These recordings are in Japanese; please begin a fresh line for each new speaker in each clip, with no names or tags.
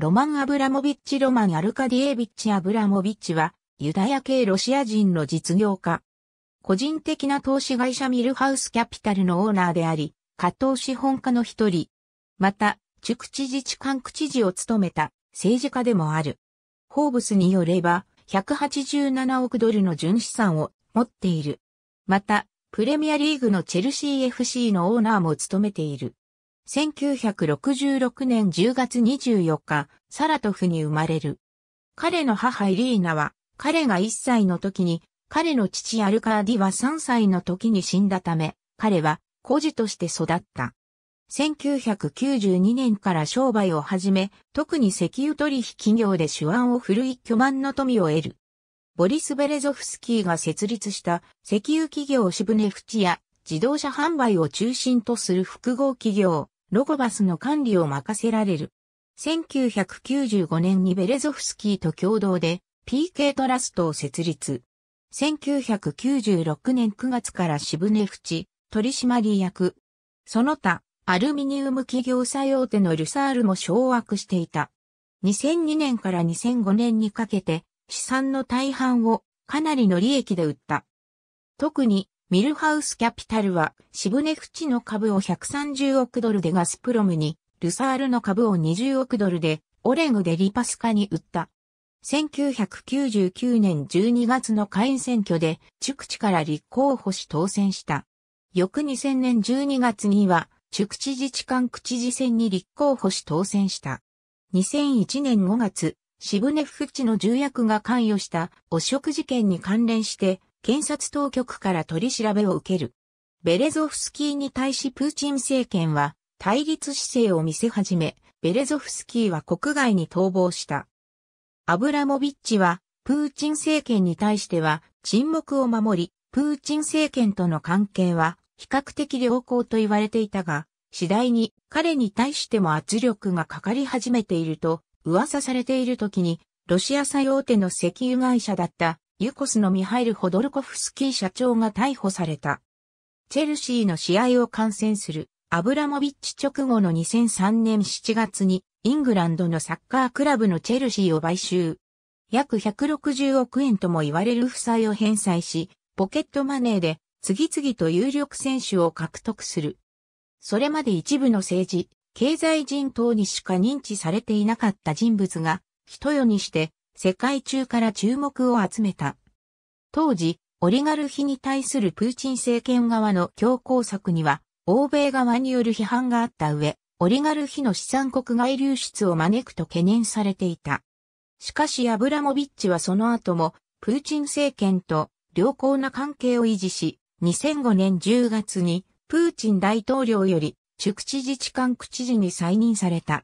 ロマン・アブラモビッチ・ロマン・アルカディエビッチ・アブラモビッチは、ユダヤ系ロシア人の実業家。個人的な投資会社ミルハウス・キャピタルのオーナーであり、加藤資本家の一人。また、宿地自治管区知事を務めた政治家でもある。ホーブスによれば、187億ドルの純資産を持っている。また、プレミアリーグのチェルシー FC のオーナーも務めている。1966年10月24日、サラトフに生まれる。彼の母イリーナは、彼が1歳の時に、彼の父アルカーディは3歳の時に死んだため、彼は孤児として育った。1992年から商売を始め、特に石油取引企業で手腕を振るい巨万の富を得る。ボリス・ベレゾフスキーが設立した石油企業シブネフチや自動車販売を中心とする複合企業、ロゴバスの管理を任せられる。1995年にベレゾフスキーと共同で PK トラストを設立。1996年9月から渋根淵取締役。その他、アルミニウム企業最大手のルサールも掌握していた。2002年から2005年にかけて資産の大半をかなりの利益で売った。特にミルハウスキャピタルは、渋フチの株を130億ドルでガスプロムに、ルサールの株を20億ドルで、オレグでリパスカに売った。1999年12月の下院選挙で、クチから立候補し当選した。翌2000年12月には、ク地自治官区知事選に立候補し当選した。2001年5月、渋フチの重役が関与した汚職事件に関連して、検察当局から取り調べを受ける。ベレゾフスキーに対しプーチン政権は対立姿勢を見せ始め、ベレゾフスキーは国外に逃亡した。アブラモビッチは、プーチン政権に対しては沈黙を守り、プーチン政権との関係は比較的良好と言われていたが、次第に彼に対しても圧力がかかり始めていると噂されている時に、ロシア最大手の石油会社だったユコスのミハイル・ホドルコフスキー社長が逮捕された。チェルシーの試合を観戦するアブラモビッチ直後の2003年7月にイングランドのサッカークラブのチェルシーを買収。約160億円とも言われる負債を返済し、ポケットマネーで次々と有力選手を獲得する。それまで一部の政治、経済人等にしか認知されていなかった人物が、一よにして世界中から注目を集めた。当時、オリガルヒに対するプーチン政権側の強硬策には、欧米側による批判があった上、オリガルヒの資産国外流出を招くと懸念されていた。しかしアブラモビッチはその後も、プーチン政権と良好な関係を維持し、2005年10月に、プーチン大統領より、宿地自治官区知事に再任された。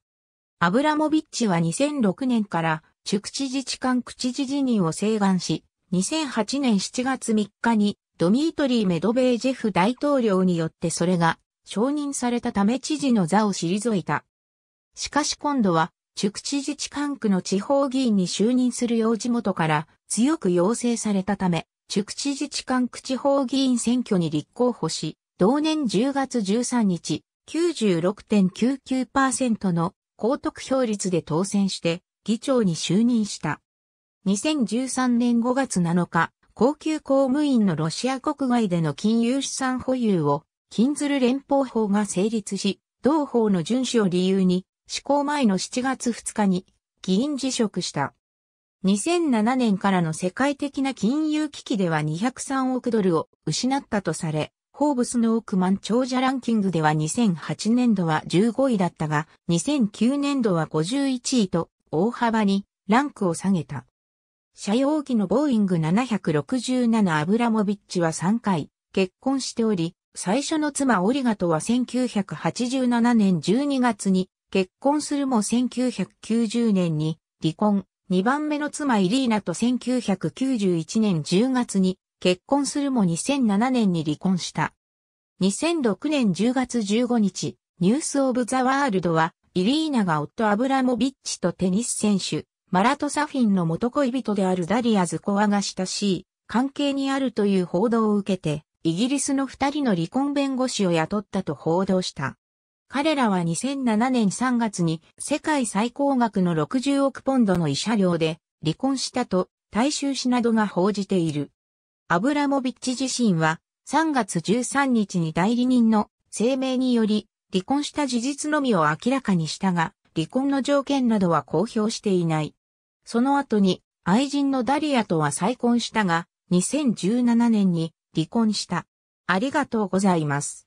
アブラモビッチは2006年から宿地自治官区知事任を請願し、2008年7月3日にドミートリー・メドベージェフ大統領によってそれが承認されたため知事の座を退いた。しかし今度は、宿地自治官区の地方議員に就任するよう地元から強く要請されたため、宿地自治官区地方議員選挙に立候補し、同年10月13日、96.99%の高得票率で当選して、議長に就任した。2013年5月7日、高級公務員のロシア国外での金融資産保有を禁ずる連邦法が成立し、同法の遵守を理由に、施行前の7月2日に議員辞職した。2007年からの世界的な金融危機では203億ドルを失ったとされ、ホーブスの億万長者ランキングでは2008年度は15位だったが、2009年度は51位と大幅にランクを下げた。車用機のボーイング767アブラモビッチは3回結婚しており、最初の妻オリガとは1987年12月に結婚するも1990年に離婚、2番目の妻イリーナと1991年10月に結婚するも2007年に離婚した。2006年10月15日、ニュースオブザワールドはイリーナが夫アブラモビッチとテニス選手、マラトサフィンの元恋人であるダリア・ズコアが親しい関係にあるという報道を受けて、イギリスの二人の離婚弁護士を雇ったと報道した。彼らは2007年3月に世界最高額の60億ポンドの慰謝料で離婚したと大衆紙などが報じている。アブラモビッチ自身は3月13日に代理人の声明により離婚した事実のみを明らかにしたが、離婚の条件などは公表していない。その後に、愛人のダリアとは再婚したが、2017年に離婚した。ありがとうございます。